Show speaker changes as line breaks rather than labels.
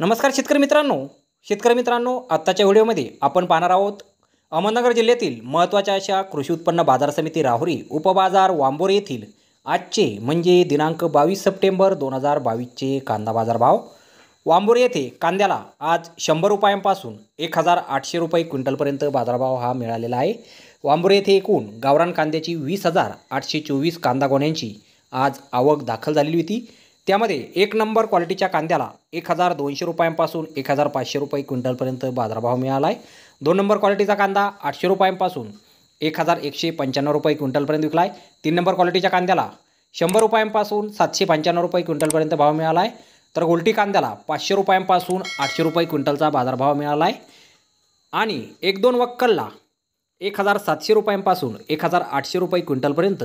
नमस्कार शेतकरी मित्रांनो शेतकरी मित्रांनो आत्ताच्या व्हिडिओमध्ये आपण पाहणार आहोत अहमदनगर जिल्ह्यातील महत्त्वाच्या अशा कृषी उत्पन्न बाजार समिती राहुरी उपबाजार वांबोरे येथील आजचे म्हणजे दिनांक बावीस सप्टेंबर दोन हजार बावीसचे कांदा बाजार भाव वांबोरे येथे कांद्याला आज शंभर रुपयांपासून एक हजार आठशे रुपये क्विंटलपर्यंत बाजारभाव हा मिळालेला आहे वांबोरे येथे एकूण गावरान कांद्याची वीस हजार आठशे चोवीस कांदा गोण्यांची आज आवक दाखल झालेली होती त्यामध्ये एक नंबर क्वालिटीच्या कांद्याला एक हजार दोनशे रुपयांपासून एक हजार पाचशे रुपये क्विंटलपर्यंत बाजारभाव मिळाला आहे दोन नंबर क्वालिटीचा कांदा आठशे रुपयांपासून एक हजार एकशे पंच्याण्णव रुपये क्विंटलपर्यंत विकला आहे तीन नंबर क्वालिटीच्या कांद्याला शंभर रुपयांपासून सातशे पंच्याण्णव रुपये क्विंटलपर्यंत भाव मिळाला आहे तर गोल्टी कांद्याला पाचशे रुपयांपासून आठशे रुपये क्विंटलचा बाजारभाव मिळाला आहे आणि एक दोन वक्कलला एक हजार सातशे रुपयांपासून एक हजार आठशे रुपये क्विंटलपर्यंत